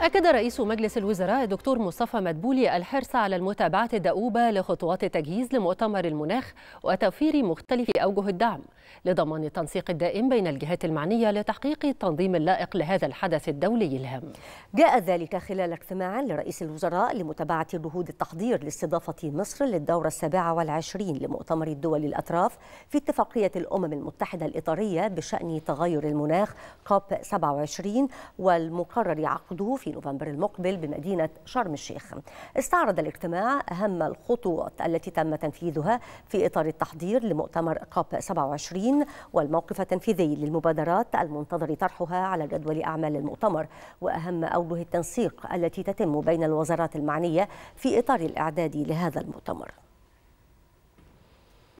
أكد رئيس مجلس الوزراء الدكتور مصطفى مدبولي الحرص على المتابعة الدؤوبة لخطوات التجهيز لمؤتمر المناخ وتوفير مختلف أوجه الدعم لضمان التنسيق الدائم بين الجهات المعنية لتحقيق التنظيم اللائق لهذا الحدث الدولي الهام. جاء ذلك خلال اجتماع لرئيس الوزراء لمتابعة جهود التحضير لاستضافة مصر للدورة السابعة والعشرين لمؤتمر الدول الأطراف في اتفاقية الأمم المتحدة الإطارية بشأن تغير المناخ كوب 27 والمقرر عقده عقده في نوفمبر المقبل بمدينة شرم الشيخ استعرض الاجتماع أهم الخطوات التي تم تنفيذها في إطار التحضير لمؤتمر كوب 27 والموقف التنفيذي للمبادرات المنتظر طرحها على جدول أعمال المؤتمر وأهم أوجه التنسيق التي تتم بين الوزارات المعنية في إطار الإعداد لهذا المؤتمر